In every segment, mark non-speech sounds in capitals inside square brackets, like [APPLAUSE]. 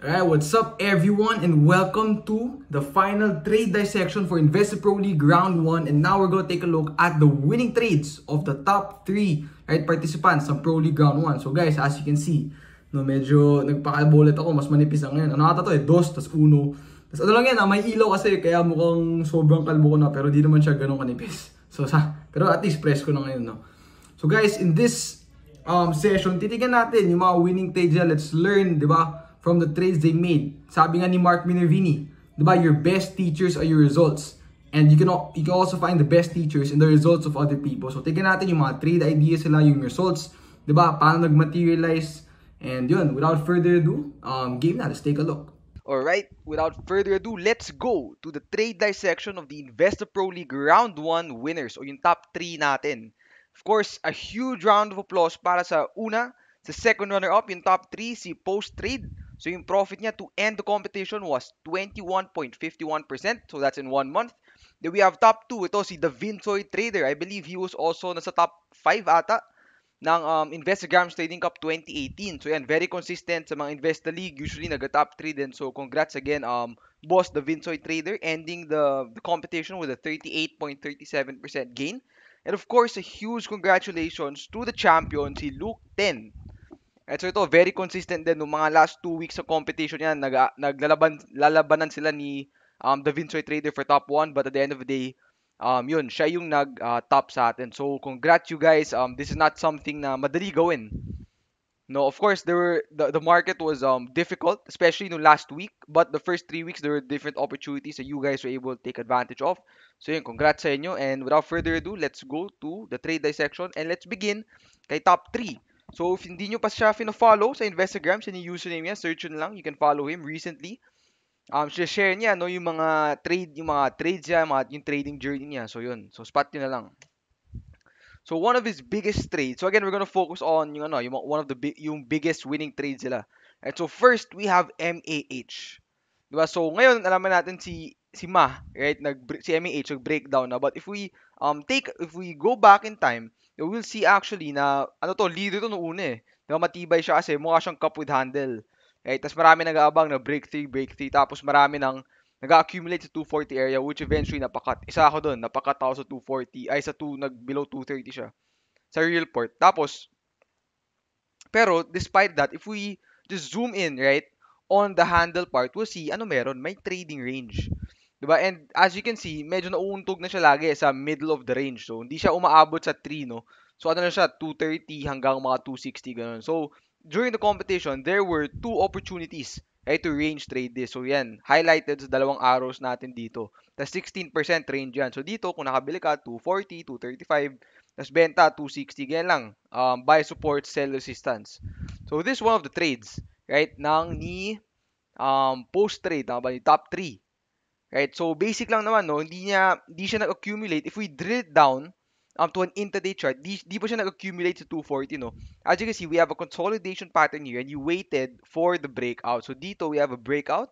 Alright, what's up everyone and welcome to the final trade dissection for Invest Pro League Round 1 and now we're going to take a look at the winning trades of the top 3 right, participants ng Pro League Round 1. So guys, as you can see, no, medyo nagpakabulit ako, mas manipis ang ngayon. Ano ata to eh, dos, tas uno. Tas ano lang yan, ah, may ilaw kasi kaya mukhang sobrang kalbo ko na pero di naman siya ganun kanipis. [LAUGHS] So sa, pero at least press ko na ngayon no. So guys, in this um, session, titignan natin yung mga winning trades yan. Let's learn, di ba? from the trades they made. Sabi nga ni Mark Minervini, di ba, your best teachers are your results. And you can, you can also find the best teachers in the results of other people. So, tignan natin yung mga trade ideas nila, yung results, di ba, paano nag-materialize. And yun, without further ado, um, game na, let's take a look. Alright, without further ado, let's go to the trade dissection of the Investor Pro League Round 1 winners o yung top 3 natin. Of course, a huge round of applause para sa una, sa second runner-up, yung top 3, si Post Trade. So yung profit niya to end the competition was 21.51%. So that's in one month. Then we have top 2. Ito si Davinsoy Trader. I believe he was also nasa top 5 ata ng um, Investograms Trading Cup 2018. So yan, very consistent sa mga Investa League. Usually nag-top 3 din. So congrats again um, boss Davinsoy Trader ending the, the competition with a 38.37% gain. And of course, a huge congratulations to the champion si Luke 10 at so ito, very consistent din. Nung mga last two weeks sa competition yan, nag, naglalaban, lalabanan sila ni um, the Vinsoy Trader for top 1. But at the end of the day, um, yun, siya yung nag-top uh, sa atin. So, congrats you guys. Um, this is not something na madali gawin. No, of course, there were the, the market was um difficult, especially no last week. But the first three weeks, there were different opportunities that you guys were able to take advantage of. So yun, congrats sa inyo. And without further ado, let's go to the trade dissection and let's begin kay top 3. So, if hindi nyo pa siya fino-follow sa Instagram, siya ni username niya, search yun lang. You can follow him recently. Um, siya share niya, no, yung mga trade, yung mga trades niya, mga, yung trading journey niya. So, yun. So, spot yun na lang. So, one of his biggest trades. So, again, we're gonna focus on yung ano, yung one of the big, yung biggest winning trades sila. And so, first, we have MAH. Diba? So, ngayon, alam natin si si Ma, right? Nag, si MAH nag-breakdown na. But if we um take, if we go back in time, we'll see actually na, ano to, leader to no una eh. Diba, matibay siya kasi mukha siyang cup with handle. Eh, tapos marami nag-aabang na break 3, break 3. Tapos marami nang nag-accumulate sa 240 area which eventually napakat. Isa ako doon, napakat ako sa 240. Ay, sa 2, nag below 230 siya. Sa real port. Tapos, pero despite that, if we just zoom in, right, on the handle part, we'll see, ano meron? May trading range. 'Di ba? And as you can see, medyo nauuntog na siya lagi eh, sa middle of the range. So hindi siya umaabot sa 3, no. So ano na siya, 230 hanggang mga 260 ganun. So during the competition, there were two opportunities eh, to range trade this. So yan, highlighted sa dalawang arrows natin dito. Tapos 16% range yan. So dito, kung nakabili ka, 240, 235, tapos benta, 260, ganyan lang. Um, buy support, sell resistance. So this is one of the trades, right, Nang ni um, post trade, tama ba, top 3 Right? So basic lang naman, no? Hindi niya hindi siya nag-accumulate. If we drill it down um, to an intraday chart, di, di pa siya nag-accumulate sa 240, no? As you can see, we have a consolidation pattern here and you waited for the breakout. So dito, we have a breakout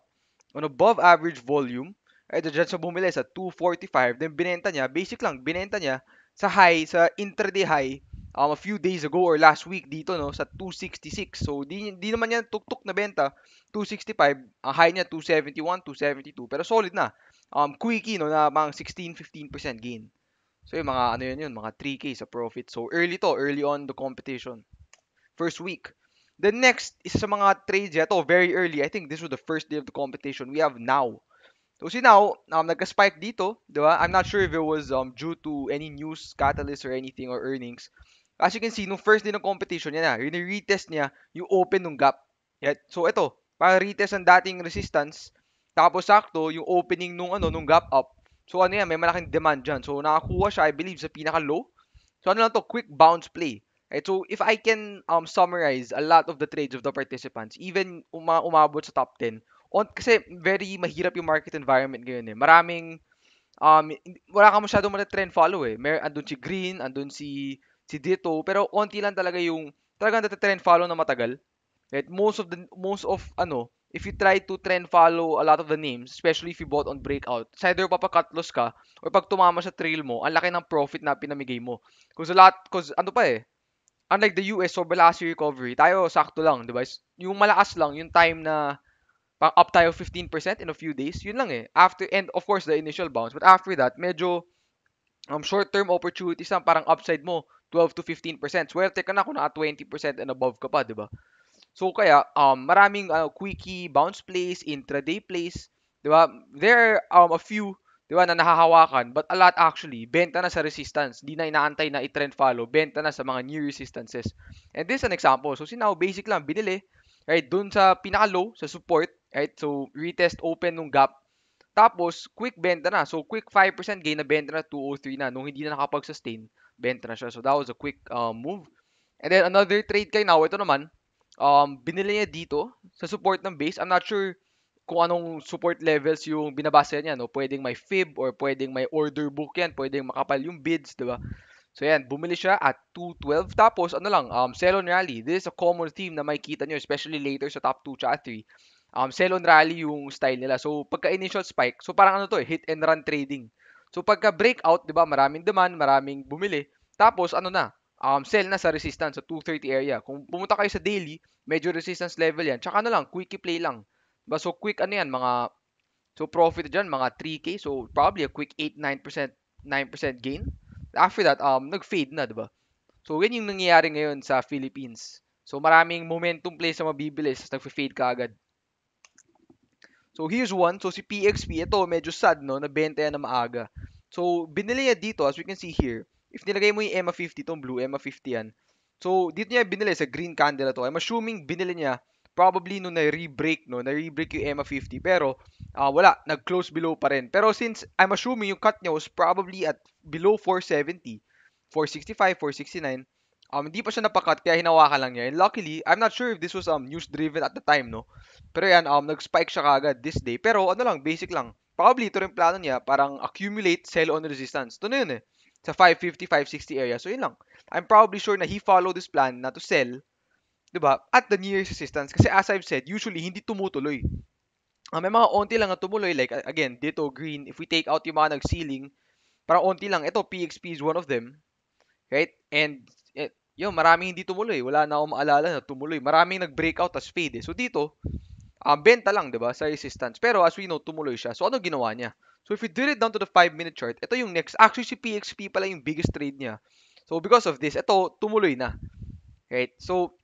on above average volume. Right? So dyan siya bumili sa 245. Then binenta niya, basic lang, binenta niya sa high, sa intraday high um, a few days ago or last week dito no sa 266. So di, di naman yan tuktok na benta 265, ang high niya 271, 272 pero solid na. Um quickie no na mga 16-15% gain. So yung mga ano yun yun, mga 3k sa profit. So early to, early on the competition. First week. The next isa sa mga trades ito, very early. I think this was the first day of the competition. We have now. So si Now, um, nagka-spike dito, di ba? I'm not sure if it was um, due to any news catalyst or anything or earnings. As you can see, nung first day ng competition, yan na, retest niya yung open ng gap. Yan. So, ito, para retest ng dating resistance, tapos sakto, yung opening nung, ano, nung gap up. So, ano yan, may malaking demand dyan. So, nakakuha siya, I believe, sa pinaka-low. So, ano lang to, quick bounce play. Right, so, if I can um, summarize a lot of the trades of the participants, even uma umabot sa top 10, on, kasi very mahirap yung market environment ngayon eh. Maraming, um, wala ka masyadong trend follow eh. Mer andun si Green, andun si si Dito, pero onti lang talaga yung talagang natatrend follow na matagal. Right? Most of the most of ano, if you try to trend follow a lot of the names, especially if you bought on breakout, it's either loss ka or pag tumama sa trail mo, ang laki ng profit na pinamigay mo. Kasi lahat, kasi ano pa eh, unlike the US, so lakas yung recovery. Tayo, sakto lang, di ba? Yung malakas lang, yung time na up tayo 15% in a few days, yun lang eh. After, and of course, the initial bounce. But after that, medyo um, short-term opportunities ang parang upside mo. 12 to 15%. Swerte ka na kung naka 20% and above ka pa, di ba? So kaya um maraming uh, quickie bounce plays, intraday plays, 'di ba? There are um, a few 'di ba na nahahawakan, but a lot actually benta na sa resistance. Hindi na inaantay na i-trend follow, benta na sa mga new resistances. And this is an example. So sinaw basic lang binili right doon sa pinaka-low sa support, right? So retest open ng gap tapos, quick benta na. So, quick 5% gain na benta na, 203 na. Nung hindi na nakapag-sustain, benta na siya. So, that was a quick uh, move. And then, another trade kay Now, ito naman, um, binili niya dito sa support ng base. I'm not sure kung anong support levels yung binabasa niya. No? Pwedeng may fib or pwedeng may order book yan. Pwedeng makapal yung bids, di ba? So, yan, bumili siya at 212. Tapos, ano lang, um, sell on rally. This is a common theme na makikita niyo, especially later sa top 2 at 3 um, sell on rally yung style nila. So, pagka initial spike, so parang ano to eh, hit and run trading. So, pagka breakout, di ba, maraming demand, maraming bumili. Tapos, ano na, um, sell na sa resistance sa 230 area. Kung pumunta kayo sa daily, medyo resistance level yan. Tsaka na ano lang, quickie play lang. Diba? So, quick ano yan, mga, so profit dyan, mga 3K. So, probably a quick 8, 9%, 9% gain. After that, um, nag-fade na, di ba? So, yan yung nangyayari ngayon sa Philippines. So, maraming momentum play sa mabibilis, tapos nag-fade ka agad. So, here's one. So, si PXP, ito, medyo sad, no? Nabenta yan na maaga. So, binili niya dito, as we can see here. If nilagay mo yung EMA 50, itong blue, EMA 50 yan. So, dito niya binili sa green candle na to. I'm assuming binili niya probably no na rebreak no? na rebreak yung EMA 50. Pero, uh, wala. Nag-close below pa rin. Pero since, I'm assuming yung cut niya was probably at below 470, 465, 469, Um, hindi pa siya napakat, kaya hinawakan lang niya. And luckily, I'm not sure if this was um, news-driven at the time, no? Pero yan, um, nag-spike siya kagad this day. Pero ano lang, basic lang. Probably, ito rin plano niya, parang accumulate sell-on resistance. Ito na yun eh, sa 550, 560 area. So, yun lang. I'm probably sure na he followed this plan na to sell, di ba, at the nearest resistance. Kasi as I've said, usually, hindi tumutuloy. Uh, may mga onti lang na tumuloy. Like, again, dito, green. If we take out yung mga nag-ceiling, parang onti lang. Ito, PXP is one of them. Right? And yo, maraming hindi tumuloy. Wala na akong maalala na tumuloy. Maraming nag-breakout as fade eh. So dito, um, benta lang, di ba, sa resistance. Pero as we know, tumuloy siya. So ano ginawa niya? So if you drill it down to the 5-minute chart, ito yung next. Actually, si PXP pala yung biggest trade niya. So because of this, ito, tumuloy na. Right? So,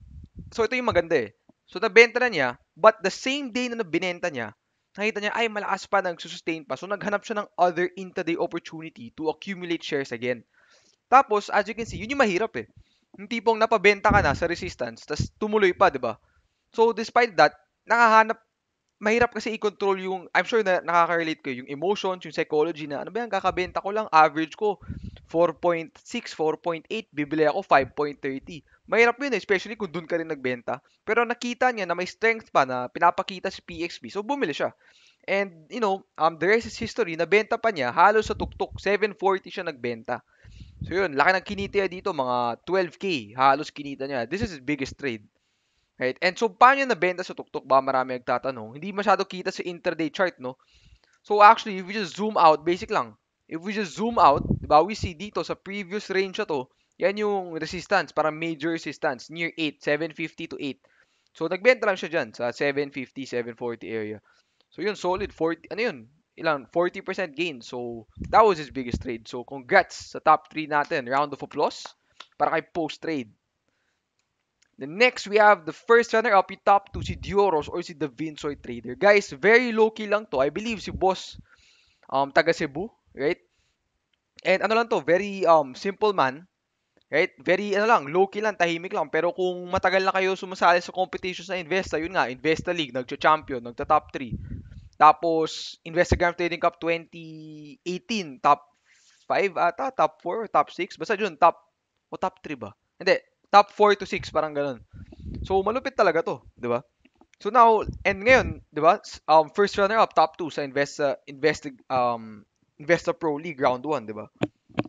so ito yung maganda eh. So nabenta na niya, but the same day na nabinenta niya, nakita niya, ay, malakas pa, nagsusustain pa. So naghanap siya ng other intraday opportunity to accumulate shares again. Tapos, as you can see, yun yung mahirap eh. Yung tipong napabenta ka na sa resistance, tapos tumuloy pa, di ba? So, despite that, nakahanap, mahirap kasi i-control yung, I'm sure na nakaka-relate ko, yung emotions, yung psychology na, ano ba yan, kakabenta ko lang, average ko, 4.6, 4.8, bibili ako 5.30. Mahirap yun eh, especially kung dun ka rin nagbenta. Pero nakita niya na may strength pa na pinapakita si PXB, so bumili siya. And, you know, um, the rest is history, nabenta pa niya, halos sa tuktok, 740 siya nagbenta. So yun, laki ng kinita niya dito, mga 12K. Halos kinita niya. This is his biggest trade. Right? And so, paano niya nabenta sa tuktok? Ba marami nagtatanong. Hindi masyado kita sa intraday chart, no? So, actually, if we just zoom out, basic lang. If we just zoom out, di ba, we see dito sa previous range to, yan yung resistance, parang major resistance, near 8, 750 to 8. So, nagbenta lang siya dyan sa 750, 740 area. So, yun, solid. 40, ano yun? ilang 40% gain. So, that was his biggest trade. So, congrats sa top 3 natin. Round of applause para kay post trade. The next, we have the first runner-up, yung top 2, si Dioros or si Davinsoy Trader. Guys, very low-key lang to. I believe si boss um, taga Cebu, right? And ano lang to, very um, simple man. Right? Very, ano lang, low-key lang, tahimik lang. Pero kung matagal na kayo sumasali sa competitions na Investa, yun nga, Investa League, nagcha-champion, nagta-top 3, tapos, Instagram Trading Cup 2018, top 5 ata, top 4, top 6. Basta yun, top, o oh, top 3 ba? Hindi, top 4 to 6, parang ganun. So, malupit talaga to, di ba? So now, and ngayon, di ba, um, first runner-up, top 2 sa invest, uh, invest, um, Investor Pro League Round 1, di ba?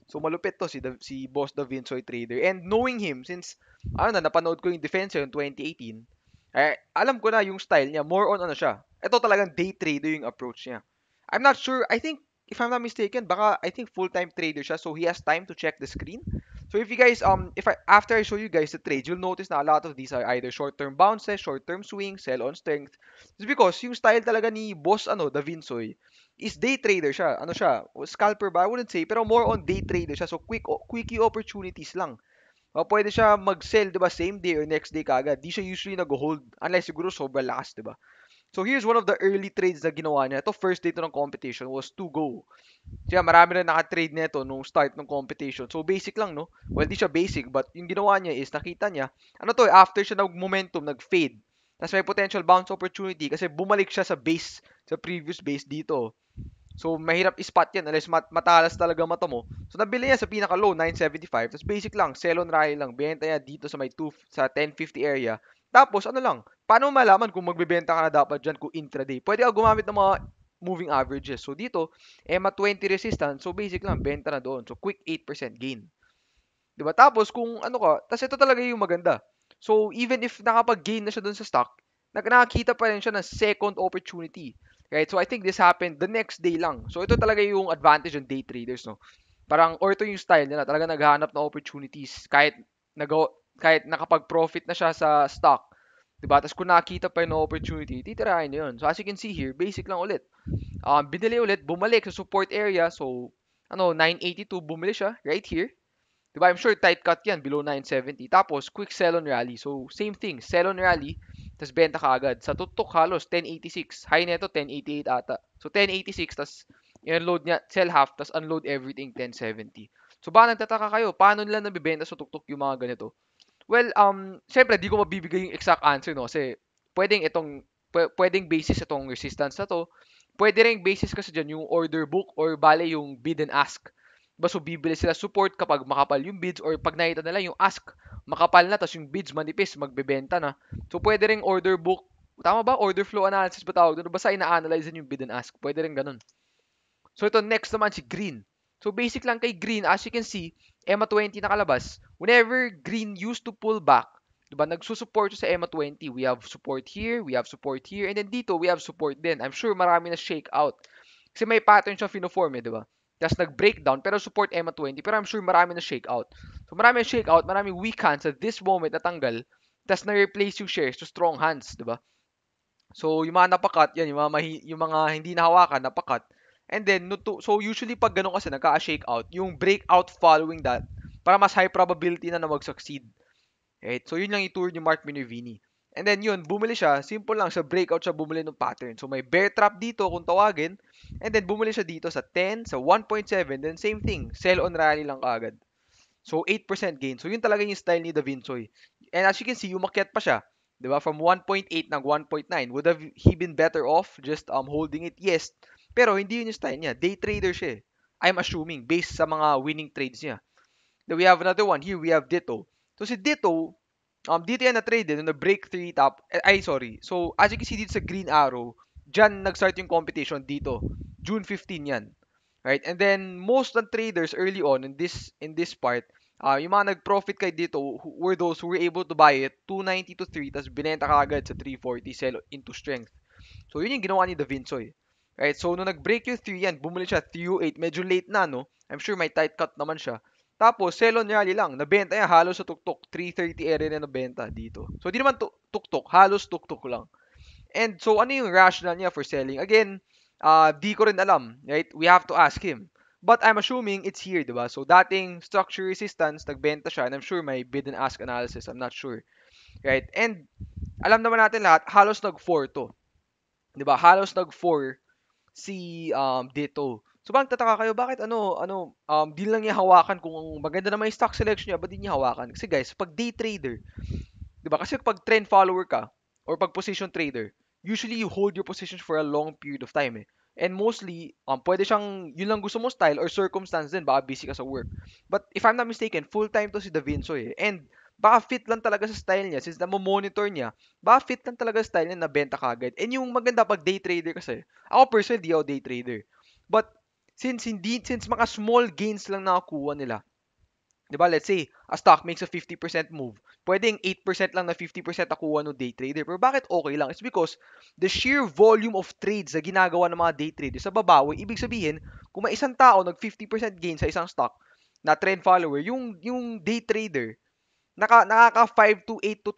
So malupit to si, da, si Boss Da Vinsoy Trader. And knowing him, since, ano na, napanood ko yung defense yung 2018, eh, alam ko na yung style niya, more on ano siya. Ito talagang day trader yung approach niya. I'm not sure, I think, if I'm not mistaken, baka, I think full-time trader siya, so he has time to check the screen. So if you guys, um, if I, after I show you guys the trades, you'll notice na a lot of these are either short-term bounces, short-term swings, sell-on strength. It's because yung style talaga ni boss, ano, Davinsoy, is day trader siya. Ano siya? Scalper ba? I wouldn't say. Pero more on day trader siya. So, quick, quickie opportunities lang. O oh, pwede siya mag-sell, 'di ba, same day or next day kagad. Di siya usually nag-hold unless siguro sobra last, 'di ba? So here's one of the early trades na ginawa niya. Ito first day to ng competition was to go. Siya, marami na naka-trade nito nung start ng competition. So basic lang no. Well, di siya basic but yung ginawa niya is nakita niya ano to eh, after siya nag-momentum, nag-fade. Tapos may potential bounce opportunity kasi bumalik siya sa base, sa previous base dito. So, mahirap ispat yan unless mat matalas talaga mata mo. So, nabili niya sa pinaka-low, 975. Tapos, basic lang, sell on rally lang. Benta niya dito sa may 2, sa 1050 area. Tapos, ano lang, paano malaman kung magbebenta ka na dapat dyan kung intraday? Pwede ka gumamit ng mga moving averages. So, dito, EMA 20 resistance. So, basic lang, benta na doon. So, quick 8% gain. Diba? Tapos, kung ano ka, tapos ito talaga yung maganda. So, even if nakapag-gain na siya doon sa stock, nakakita pa rin siya ng second opportunity. Right? So I think this happened the next day lang. So ito talaga yung advantage ng day traders, no. Parang or ito yung style nila, talaga naghahanap ng opportunities kahit nagaw kahit nakapag-profit na siya sa stock. 'Di ba? Tapos kung nakita pa yung opportunity, titirahin niya 'yun. So as you can see here, basic lang ulit. Um, binili ulit, bumalik sa support area. So ano, 982 bumili siya right here. 'Di ba? I'm sure tight cut 'yan below 970. Tapos quick sell on rally. So same thing, sell on rally tapos benta ka agad. Sa tutok halos 1086. High neto 1088 ata. So 1086 tas i-unload niya sell half tas unload everything 1070. So ba, nagtataka kayo, paano nila nabebenta sa tuktok yung mga ganito? Well, um syempre di ko mabibigay yung exact answer no kasi pwedeng itong pwedeng basis itong resistance na to. Pwede ring basis kasi diyan yung order book or bale yung bid and ask. Baso bibili sila support kapag makapal yung bids or pag nakita nila yung ask, makapal na tapos yung bids manipis, magbebenta na. So pwede ring order book, tama ba? Order flow analysis ba tawag doon? Basta ina-analyze yung bid and ask. Pwede rin ganun. So ito next naman si Green. So basic lang kay Green, as you can see, EMA 20 nakalabas. Whenever Green used to pull back, diba, nagsusupport sa EMA 20. We have support here, we have support here, and then dito, we have support din. I'm sure marami na shake out. Kasi may pattern siya finoform eh, ba? Diba? Tapos nag-breakdown, pero support EMA 20. Pero I'm sure marami na shakeout. So marami na shakeout, marami weak hands at this moment natanggal. Tapos na-replace yung shares to strong hands, di ba? So yung mga napakat, yan, yung mga, yung mga hindi nahawakan, napakat. And then, so usually pag ganun kasi nagka-shakeout, yung breakout following that, para mas high probability na na mag-succeed. Right? So yun lang tour ni Mark Minervini. And then yun, bumili siya. Simple lang siya, breakout siya bumili ng pattern. So may bear trap dito kung tawagin. And then bumili siya dito sa 10, sa 1.7. Then same thing, sell on rally lang kaagad. So 8% gain. So yun talaga yung style ni Davinsoy. And as you can see, umakyat pa siya. 'Di ba? From 1.8 nag 1.9. Would have he been better off just um holding it? Yes. Pero hindi yun yung style niya. Day trader siya. Eh. I'm assuming based sa mga winning trades niya. Then we have another one. Here we have Ditto. So si Ditto, um, dito yan na-trade eh, na-break 3 top. Eh, ay, sorry. So, as you can see dito sa Green Arrow, dyan nag-start yung competition dito. June 15 yan. Right? And then, most ng traders early on in this in this part, uh, yung mga nag-profit kay dito were those who were able to buy it 290 to 3, tapos binenta ka agad sa 340, sell into strength. So, yun yung ginawa ni Da Vinsoy. Right? So, nung nag-break yung 3 yan, bumuli siya 308. Medyo late na, no? I'm sure may tight cut naman siya. Tapos, Selon niya lang. Nabenta niya halos sa tuktok. 330 area na nabenta dito. So, di naman tuktok. Halos tuktok lang. And so, ano yung rationale niya for selling? Again, uh, di ko rin alam. Right? We have to ask him. But I'm assuming it's here, di ba? So, dating structure resistance, nagbenta siya. And I'm sure may bid and ask analysis. I'm not sure. Right? And, alam naman natin lahat, halos nag-4 to. Di ba? Halos nag-4 si um, dito. So parang tataka kayo, bakit ano, ano, um, di lang niya hawakan kung maganda naman yung stock selection niya, ba't di niya hawakan? Kasi guys, pag day trader, di ba? Kasi pag trend follower ka, or pag position trader, usually you hold your positions for a long period of time eh. And mostly, um, pwede siyang, yun lang gusto mo style or circumstance din, baka busy ka sa work. But if I'm not mistaken, full-time to si Davinso eh. And baka fit lang talaga sa style niya since na-monitor niya, baka fit lang talaga sa style niya na benta kagad. And yung maganda pag day trader kasi, ako personally di ako day trader. But since hindi since mga small gains lang nakakuha nila. 'Di ba? Let's say a stock makes a 50% move. Pwedeng 8% lang na 50% nakuha ng day trader. Pero bakit okay lang? It's because the sheer volume of trades na ginagawa ng mga day traders sa babawi, ibig sabihin, kung may isang tao nag 50% gain sa isang stock na trend follower, yung yung day trader naka nakaka 5 to 8 to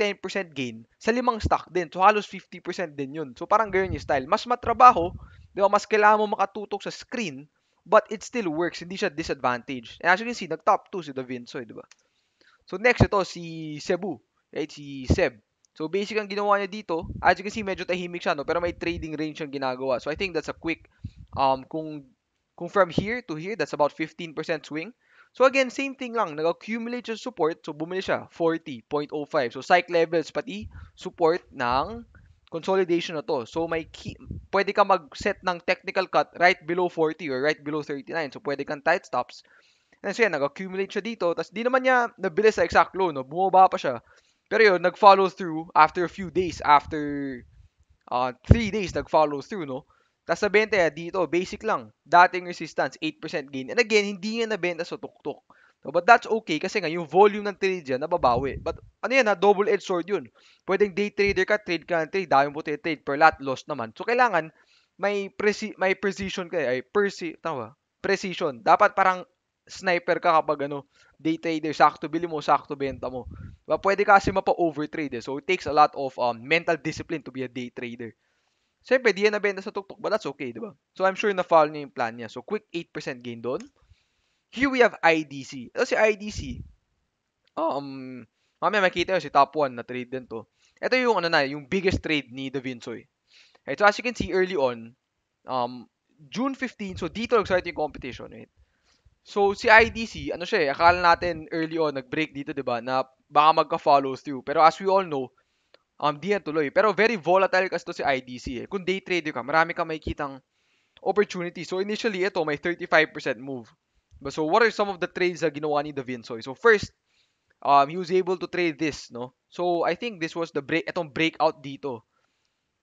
10% gain sa limang stock din. So halos 50% din 'yun. So parang ganyan yung style. Mas matrabaho, 'di ba? Mas kailangan mo makatutok sa screen But it still works. Hindi siya disadvantage. And actually, si nag-top 2 si Davin Davinsoy, eh, di ba? So, next ito, si Cebu. Right? Si Seb. So, basic ang ginawa niya dito, as you can see, medyo tahimik siya, no? pero may trading range siyang ginagawa. So, I think that's a quick, um, kung, kung from here to here, that's about 15% swing. So, again, same thing lang. Nag-accumulate siya support. So, bumili siya. 40.05. So, psych levels pati support ng consolidation na to. So may key, pwede ka mag-set ng technical cut right below 40 or right below 39. So pwede kang tight stops. And so yan, nag-accumulate siya dito. Tapos di naman niya nabilis sa exact low, no? Bumaba pa siya. Pero yun, nag-follow through after a few days, after 3 uh, ah, days, nag-follow through, no? Tapos nabenta yan dito, basic lang. Dating resistance, 8% gain. And again, hindi niya nabenta sa tuktok. No, but that's okay kasi nga yung volume ng trade dyan nababawi. But ano yan ha, double-edged sword yun. Pwedeng day trader ka, trade ka ng trade, dahil mo trade per lot, loss naman. So kailangan may preci may precision ka eh. ay persi tama precision. Dapat parang sniper ka kapag ano, day trader, sakto bili mo, sakto benta mo. Diba? Pwede kasi mapa-overtrade eh. So it takes a lot of um, mental discipline to be a day trader. Siyempre, di yan nabenta sa tuktok, but that's okay, di ba? So I'm sure na-follow niya yung plan niya. So quick 8% gain doon. Here we have IDC. Ito si IDC. Oh, um, mamaya makita nyo si top 1 na trade din to. Ito yung ano na, yung biggest trade ni Da Vinci. Right, so as you can see early on, um, June 15, so dito nag-start yung competition, right? So, si IDC, ano siya eh, akala natin early on, nag-break dito, di ba, na baka magka-follow through. Pero as we all know, um, di yan tuloy. Pero very volatile kasi to si IDC eh. Kung day trader ka, marami kang makikitang opportunity. So, initially, ito, may 35% move. So what are some of the trades that ginawa ni Davinsoy? So first, um, he was able to trade this, no? So I think this was the break, itong breakout dito.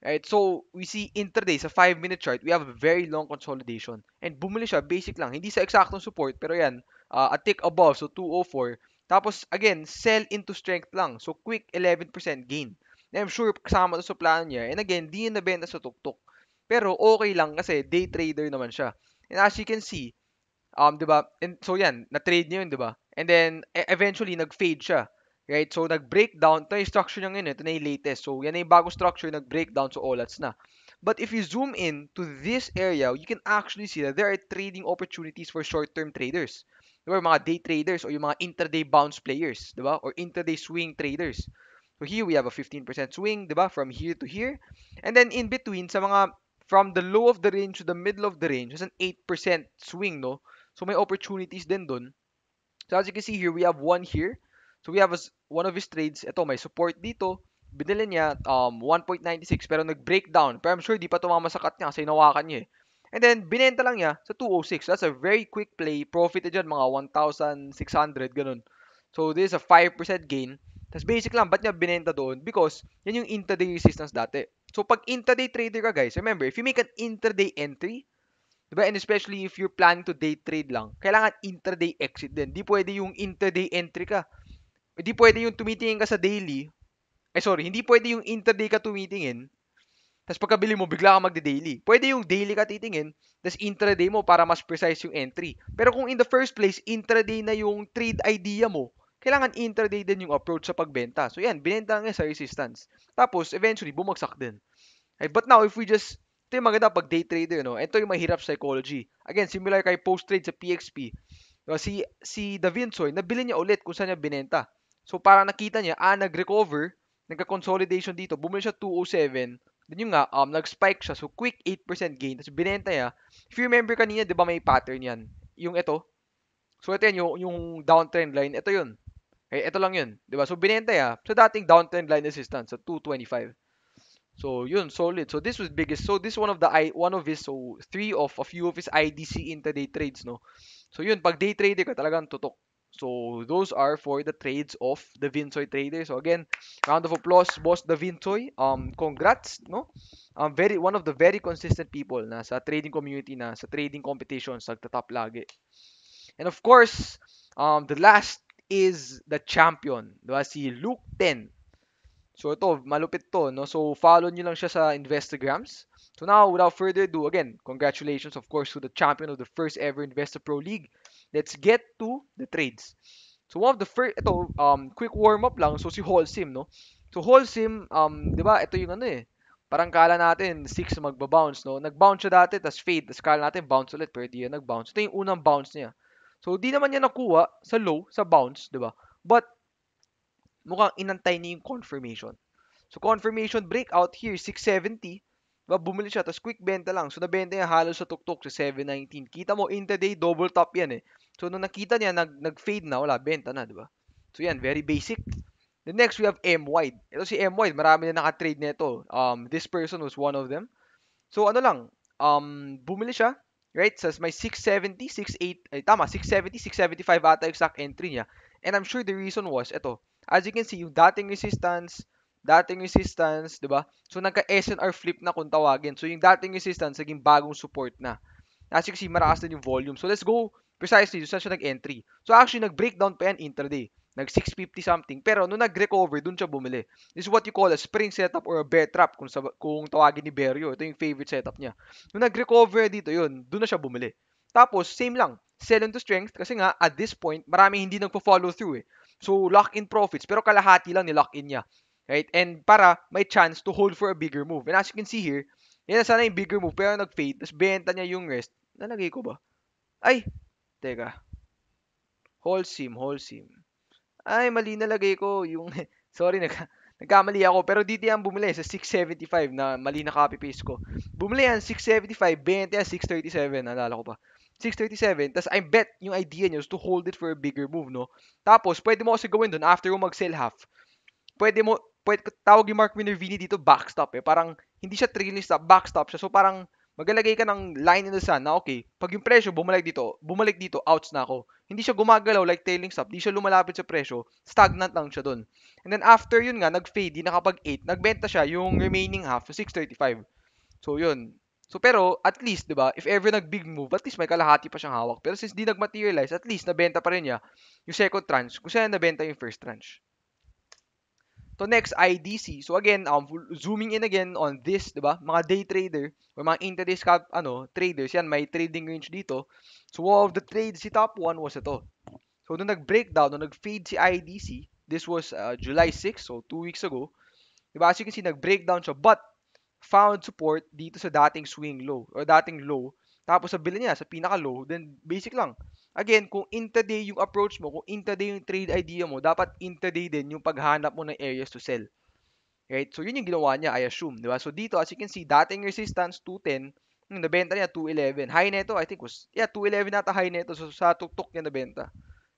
Right, so we see intraday sa 5 minute chart, we have a very long consolidation. And bumili siya, basic lang. Hindi sa exactong support, pero yan, uh, a tick above, so 204. Tapos again, sell into strength lang. So quick 11% gain. And I'm sure kasama to sa plano niya. And again, di na benta sa tuktok. Pero okay lang kasi day trader naman siya. And as you can see, Um, 'di ba? And so yan, na-trade niya 'yun, 'di ba? And then e- eventually nag-fade siya. Right? So nag-breakdown, ito yung structure niya ngayon, eh. ito na yung latest. So yan na yung bagong structure, nag-breakdown, so that's na. But if you zoom in to this area, you can actually see that there are trading opportunities for short-term traders. Diba? Yung mga day traders or yung mga intraday bounce players, diba? Or intraday swing traders. So here we have a 15% swing, diba? From here to here. And then in between, sa mga from the low of the range to the middle of the range, there's an 8% swing, no? So may opportunities din doon. So as you can see here, we have one here. So we have a, one of his trades. Ito, may support dito. Binili niya um, 1.96 pero nag-breakdown. Pero I'm sure di pa tumama sa cut niya kasi inawakan niya eh. And then, binenta lang niya sa 206. That's a very quick play. Profit dyan, mga 1,600, ganun. So, this is a 5% gain. Tapos, basic lang, ba't niya binenta doon? Because, yan yung intraday resistance dati. So, pag intraday trader ka, guys, remember, if you make an intraday entry, Diba? And especially if you're planning to day trade lang, kailangan intraday exit din. Di pwede yung intraday entry ka. Hindi pwede yung tumitingin ka sa daily. Ay sorry, hindi pwede yung intraday ka tumitingin. Tapos pagkabili mo, bigla ka magde-daily. Pwede yung daily ka titingin, tapos intraday mo para mas precise yung entry. Pero kung in the first place, intraday na yung trade idea mo, kailangan intraday din yung approach sa pagbenta. So yan, binenta nga sa resistance. Tapos, eventually, bumagsak din. Okay, but now, if we just ito yung maganda pag day trader, no? Ito yung mahirap psychology. Again, similar kay post-trade sa PXP. No, si, si Da Vinci, nabili niya ulit kung saan niya binenta. So, parang nakita niya, ah, nag-recover, nagka-consolidation dito. Bumili siya 207. Then yung nga, um, nag-spike siya. So, quick 8% gain. Tapos, binenta niya. If you remember kanina, di ba may pattern yan? Yung ito. So, ito yan, yung, yung downtrend line. Ito yun. Okay, eh, ito lang yun. Di ba? So, binenta niya. So, dating downtrend line resistance. sa 225. So yun, solid. So this was biggest. So this one of the I one of his so three of a few of his IDC intraday trades, no. So yun, pag day trade ka talagang tutok. So those are for the trades of the Vinsoy trader. So again, round of applause boss the Vinsoy. Um congrats, no? Um very one of the very consistent people na sa trading community na sa trading competition competitions top lagi. And of course, um the last is the champion, diba? si Luke 10. So ito, malupit to, no? So follow nyo lang siya sa Investagrams. So now, without further ado, again, congratulations of course to the champion of the first ever Investor Pro League. Let's get to the trades. So one of the first, ito, um, quick warm-up lang. So si Holcim, no? So Holcim, um, di ba, ito yung ano eh. Parang kala natin, 6 magbabounce, no? Nagbounce siya dati, tas fade. Tas kala natin, bounce ulit, pero di yan nagbounce. Ito yung unang bounce niya. So di naman niya nakuha sa low, sa bounce, di ba? But mukhang inantay niya yung confirmation. So, confirmation breakout here, 670. Diba, bumili siya, tapos quick benta lang. So, nabenta niya halos sa tuktok sa 719. Kita mo, intraday, double top yan eh. So, nung nakita niya, nag, nag-fade na, wala, benta na, di ba? So, yan, very basic. The next, we have M Wide. Ito si M Wide, marami na nakatrade nito. Um, this person was one of them. So, ano lang, um, bumili siya, right? Says so, may 670, 68, eh, tama, 670, 675 ata exact entry niya. And I'm sure the reason was, ito, As you can see, yung dating resistance, dating resistance, di ba? So, nagka-SNR flip na kung tawagin. So, yung dating resistance, naging bagong support na. As you can see, marakas din yung volume. So, let's go precisely saan siya nag-entry. So, actually, nag-breakdown pa yan intraday. Nag-650 something. Pero, nung nag-recover, doon siya bumili. This is what you call a spring setup or a bear trap kung, sa, kung tawagin ni Berio. Ito yung favorite setup niya. Nung nag-recover dito, yun, doon na siya bumili. Tapos, same lang. Sell into strength kasi nga, at this point, marami hindi nagpo-follow through eh. So, lock in profits. Pero kalahati lang ni-lock in niya. Right? And para may chance to hold for a bigger move. And as you can see here, yan na sana yung bigger move. Pero nag-fade. Tapos benta niya yung rest. Nalagay ko ba? Ay! Teka. Whole sim, whole sim. Ay, mali nalagay ko yung... [LAUGHS] sorry, nag nagkamali ako. Pero dito yan bumili sa 675 na mali na copy-paste ko. Bumili yan 675, benta yan 637. Nalala ko pa. 637, tas I bet yung idea niyo is to hold it for a bigger move, no? Tapos, pwede mo kasi gawin doon after mo mag-sell half. Pwede mo, pwede, tawag yung Mark Minervini dito backstop eh. Parang, hindi siya trailing stop, backstop siya. So, parang, magalagay ka ng line in the sand na, okay, pag yung presyo bumalik dito, bumalik dito, outs na ako. Hindi siya gumagalaw like tailing stop, hindi siya lumalapit sa presyo, stagnant lang siya doon. And then after yun nga, nag-fade, di nakapag 8, nagbenta siya yung remaining half, 635. So yun, So pero at least, 'di ba, if ever nag big move, at least may kalahati pa siyang hawak. Pero since di nagmaterialize, at least nabenta pa rin niya yung second tranche. Kung siya nabenta yung first tranche. So next, IDC. So again, um, zooming in again on this, 'di ba? Mga day trader or mga intraday scalp ano, traders, yan may trading range dito. So one of the trades si top one was ito. So nung nag-breakdown, nung nag-fade si IDC, this was uh, July 6, so 2 weeks ago. 'Di ba? As you can see, nag-breakdown siya, but found support dito sa dating swing low o dating low. Tapos sabihin niya sa pinaka low, then basic lang. Again, kung intraday yung approach mo, kung intraday yung trade idea mo, dapat intraday din yung paghanap mo ng areas to sell. Right? So, yun yung ginawa niya, I assume. di ba So, dito, as you can see, dating resistance, 210. Yung hmm, nabenta niya, 211. High nito I think was, yeah, 211 nata high nito So, sa tuktok niya nabenta.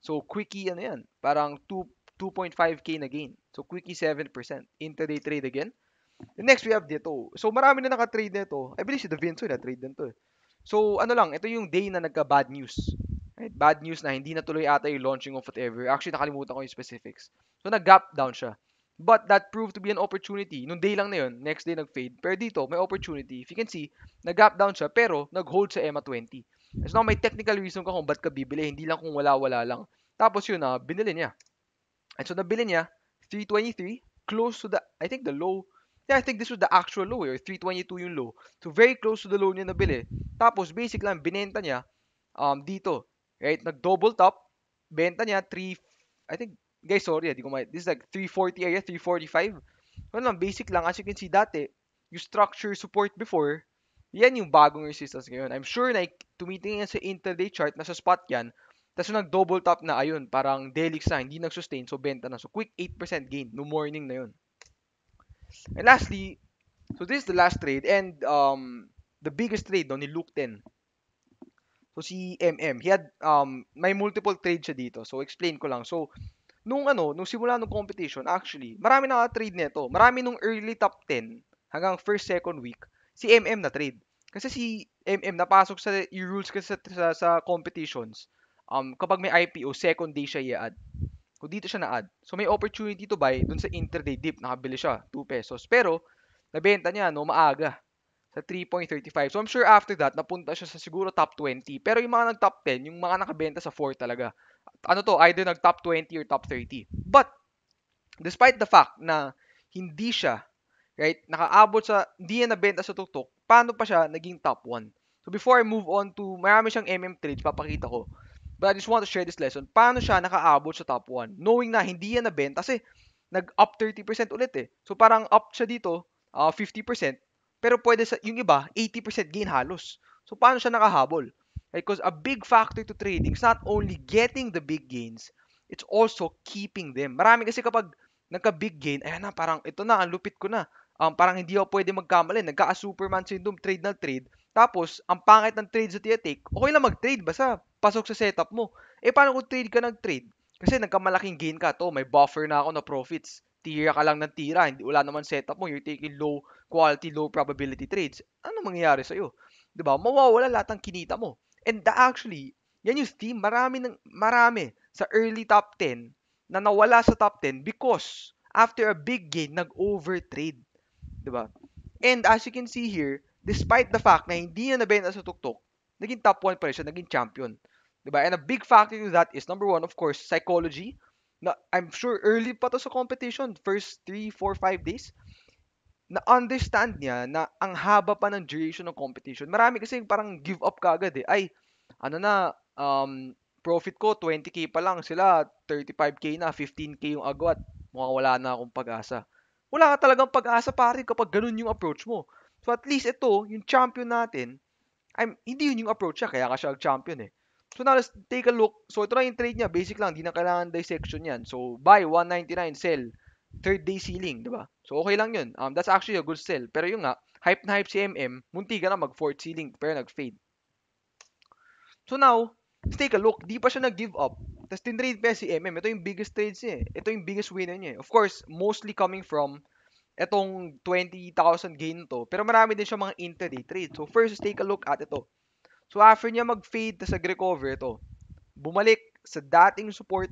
So, quickie, ano yan? Parang 2, 2.5k na gain. So, quickie 7%. Intraday trade again. Next, we have dito. So, marami na naka-trade nito. I believe si Davinso na-trade din to. Eh. So, ano lang, ito yung day na nagka-bad news. Right? Bad news na hindi na tuloy ata yung launching of whatever. Actually, nakalimutan ko yung specifics. So, nag-gap down siya. But that proved to be an opportunity. Nung day lang na yun, next day nag-fade. Pero dito, may opportunity. If you can see, nag-gap down siya, pero nag-hold sa EMA 20. As now, may technical reason ka kung ba't ka bibili. Hindi lang kung wala-wala lang. Tapos yun na, ah, binili niya. And so, nabili niya, 323, close to the, I think the low Yeah, I think this was the actual low eh. 322 yung low. So, very close to the low niya na nabili. Eh. Tapos, basic lang, binenta niya um, dito. Right? Nag-double top. Benta niya 3... I think... Guys, sorry. Ah, di ko ma- this is like 340 area, 345. Ano lang, basic lang. As you can see, dati, yung structure support before, yan yung bagong resistance ngayon. I'm sure na like, tumitingin yan sa intraday chart, nasa spot yan. Tapos nag-double top na, ayun, parang daily sign, hindi nag-sustain, so benta na. So, quick 8% gain no morning na yun. And lastly, so this is the last trade and um the biggest trade no ni Luke 10. So si MM, he had um may multiple trade siya dito. So explain ko lang. So nung ano, nung simula ng competition, actually, marami na trade nito. Marami nung early top 10 hanggang first second week, si MM na trade. Kasi si MM napasok sa rules kasi sa, sa, sa competitions. Um kapag may IPO, second day siya i-add. So dito siya na-add. So may opportunity to buy dun sa intraday dip. Nakabili siya, 2 pesos. Pero, nabenta niya, no, maaga. Sa 3.35. So I'm sure after that, napunta siya sa siguro top 20. Pero yung mga nag-top 10, yung mga nakabenta sa 4 talaga. Ano to, either nag-top 20 or top 30. But, despite the fact na hindi siya, right, nakaabot sa, hindi na nabenta sa tuktok, paano pa siya naging top 1? So before I move on to, marami siyang MM trades, papakita ko. But I just want to share this lesson. Paano siya nakaabot sa top 1? Knowing na hindi yan nabenta kasi nag-up 30% ulit eh. So parang up siya dito, uh, ah, 50%. Pero pwede sa, yung iba, 80% gain halos. So paano siya nakahabol? Because a big factor to trading is not only getting the big gains, it's also keeping them. Marami kasi kapag nagka-big gain, ayan na, parang ito na, ang lupit ko na. Um, parang hindi ako pwede magkamali. Nagka-Superman syndrome, trade na trade. Tapos, ang pangit ng trade na tinatake, okay lang mag-trade, basta pasok sa setup mo. Eh, paano kung trade ka nag-trade? Kasi nagkamalaking gain ka to, may buffer na ako na profits. Tira ka lang ng tira, hindi, wala naman setup mo, you're taking low quality, low probability trades. Ano mangyayari sa'yo? ba diba? Mawawala lahat ng kinita mo. And actually, yan yung theme, marami, ng, marami sa early top 10 na nawala sa top 10 because after a big gain, nag-overtrade. ba diba? And as you can see here, despite the fact na hindi niya nabenta sa tuktok, naging top 1 pa rin siya, naging champion. Diba? And a big factor to that is, number one, of course, psychology. Na, I'm sure early pa to sa competition, first 3, 4, 5 days, na-understand niya na ang haba pa ng duration ng competition. Marami kasi parang give up agad eh. Ay, ano na, um, profit ko, 20k pa lang sila, 35k na, 15k yung agwat. Mukhang wala na akong pag-asa. Wala ka talagang pag-asa pare kapag ganun yung approach mo. So at least ito, yung champion natin, I'm, hindi yun yung approach niya, kaya ka siya champion eh. So now let's take a look. So ito na yung trade niya, basic lang, hindi na kailangan dissection yan. So buy 199, sell, third day ceiling, di ba? So okay lang yun. Um, that's actually a good sell. Pero yung nga, hype na hype si MM, munti ka na mag fourth ceiling, pero nag-fade. So now, let's take a look. Di pa siya nag-give up. Tapos tinrade pa si MM. Ito yung biggest trade trades eh. Ito yung biggest winner niya. Eh. Of course, mostly coming from etong 20,000 gain to. Pero marami din siya mga intraday trade. So first, take a look at ito. So after niya mag-fade, tapos nag-recover ito. Bumalik sa dating support,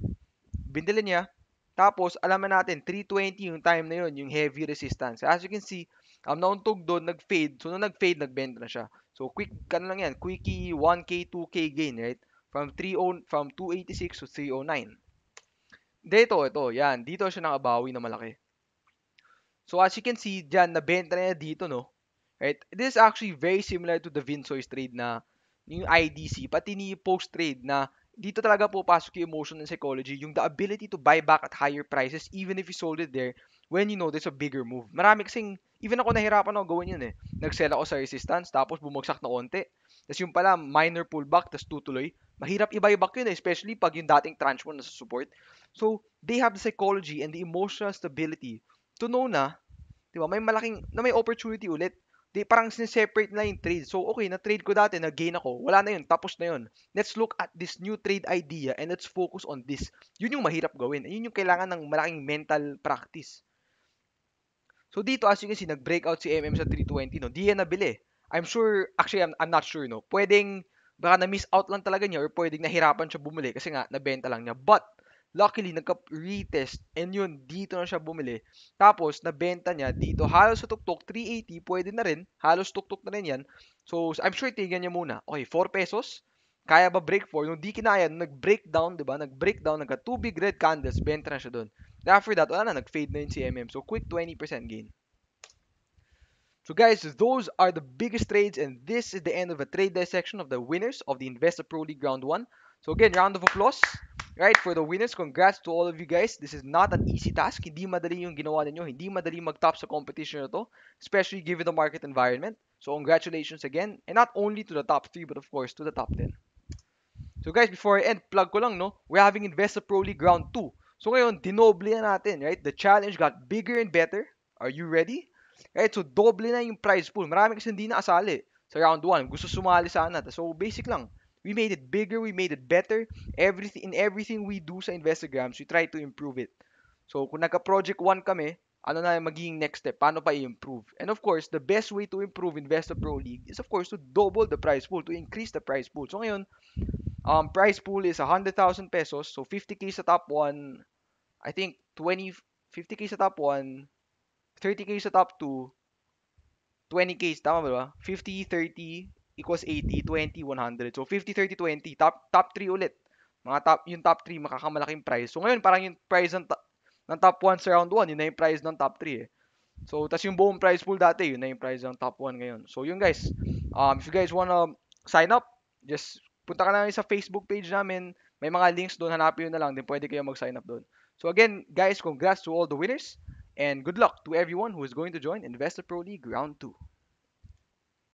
bindili niya. Tapos, alaman natin, 320 yung time na yun, yung heavy resistance. As you can see, um, nauntog doon, nag-fade. So, nung nag-fade, nagbenta na siya. So, quick, ano lang yan, quickie 1K, 2K gain, right? From, 30, from 286 to 309. Dito, ito, yan. Dito siya nakabawi na malaki. So as you can see dyan, nabenta na niya dito, no? Right? This is actually very similar to the Vinsoy's trade na yung IDC, pati ni post-trade na dito talaga po pasok yung emotion and psychology, yung the ability to buy back at higher prices even if you sold it there when you know there's a bigger move. Marami kasing, even ako nahirapan ako gawin yun eh. Nag-sell ako sa resistance, tapos bumagsak na konti. Tapos yung pala, minor pullback, tapos tutuloy. Mahirap i-buy back yun eh, especially pag yung dating tranche mo nasa support. So, they have the psychology and the emotional stability to know na, 'di ba, may malaking na may opportunity ulit. Di parang sineseparate na yung trade. So okay, na trade ko dati, na gain ako. Wala na yun, tapos na yun. Let's look at this new trade idea and let's focus on this. Yun yung mahirap gawin. Yun yung kailangan ng malaking mental practice. So dito as you can see, nag-breakout si MM sa 320 no. Di yan nabili. I'm sure, actually I'm, I'm not sure no. Pwedeng baka na-miss out lang talaga niya or pwedeng nahirapan siya bumili kasi nga nabenta lang niya. But Luckily, nagka-retest and yun, dito na siya bumili. Tapos, nabenta niya dito. Halos sa tuktok, 380, pwede na rin. Halos tuktok na rin yan. So, I'm sure tignan niya muna. Okay, 4 pesos. Kaya ba break 4? Nung di kinaya, nung nag-breakdown, di ba? Nag-breakdown, nagka 2 big red candles, benta na siya doon. After that, wala na, nag-fade na yung CMM. So, quick 20% gain. So guys, those are the biggest trades and this is the end of the trade dissection of the winners of the Investor Pro League Round 1. So again, round of applause. Right? For the winners, congrats to all of you guys. This is not an easy task. Hindi madali yung ginawa ninyo. Hindi madali mag-top sa competition na to, especially given the market environment. So congratulations again, and not only to the top 3, but of course to the top 10. So guys, before I end, plug ko lang, no? We're having Investa Pro League Round 2. So ngayon, dinoble na natin, right? The challenge got bigger and better. Are you ready? Right, so doble na yung prize pool. Marami kasi hindi na asali sa round 1. Gusto sumali sana. So basic lang. We made it bigger, we made it better. Everything in everything we do sa Investograms, we try to improve it. So kung nagka-project 1 kami, ano na magiging next step? Paano pa i-improve? And of course, the best way to improve Investor Pro League is of course to double the prize pool, to increase the prize pool. So ngayon, um, prize pool is 100,000 pesos. So 50k sa top 1, I think 20 50k sa top 1, 30k sa top 2, 20k, tama ba? 50, 30, equals 80, 20, 100. So 50, 30, 20, top top 3 ulit. Mga top yung top 3 makakamalaking prize. So ngayon parang yung prize ng, ng top 1 sa round 1, yun na yung prize ng top 3 eh. So tas yung buong prize pool dati, yun na yung prize ng top 1 ngayon. So yun guys, um, if you guys wanna sign up, just punta ka na lang sa Facebook page namin. May mga links doon, hanapin yun na lang. Then pwede kayo mag-sign up doon. So again, guys, congrats to all the winners. And good luck to everyone who is going to join Investor Pro League Round 2.